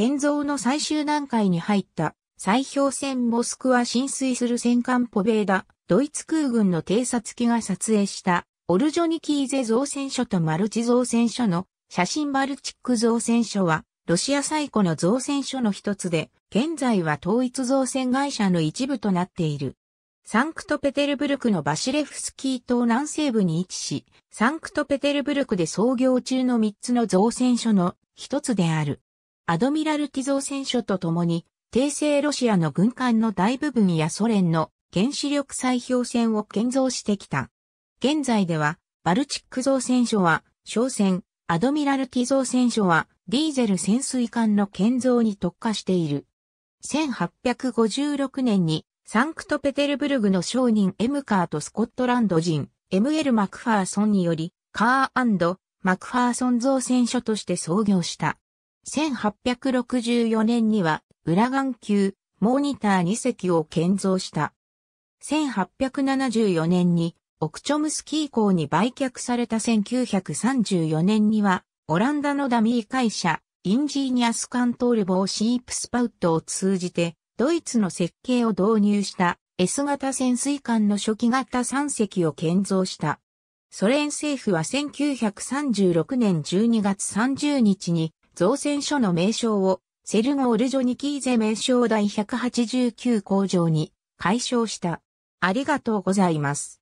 建造の最終段階に入った砕氷船モスクワ浸水する戦艦ポベーダ、ドイツ空軍の偵察機が撮影したオルジョニキーゼ造船所とマルチ造船所の写真バルチック造船所はロシア最古の造船所の一つで、現在は統一造船会社の一部となっている。サンクトペテルブルクのバシレフスキー島南西部に位置し、サンクトペテルブルクで創業中の3つの造船所の一つである。アドミラルティ造船所ととに、帝政ロシアの軍艦の大部分やソ連の原子力砕氷船を建造してきた。現在では、バルチック造船所は、商船、アドミラルティ造船所は、ディーゼル潜水艦の建造に特化している。1856年に、サンクトペテルブルグの商人エムカーとスコットランド人、エムエル・マクファーソンにより、カーマクファーソン造船所として創業した。1864年には、裏眼球、モニター2隻を建造した。1874年に、オクチョムスキー港に売却された1934年には、オランダのダミー会社、インジーニアスカントールボーシープスパウトを通じて、ドイツの設計を導入した S 型潜水艦の初期型3隻を建造した。ソ連政府は1936年12月30日に造船所の名称をセルゴールジョニキーゼ名称第189工場に解消した。ありがとうございます。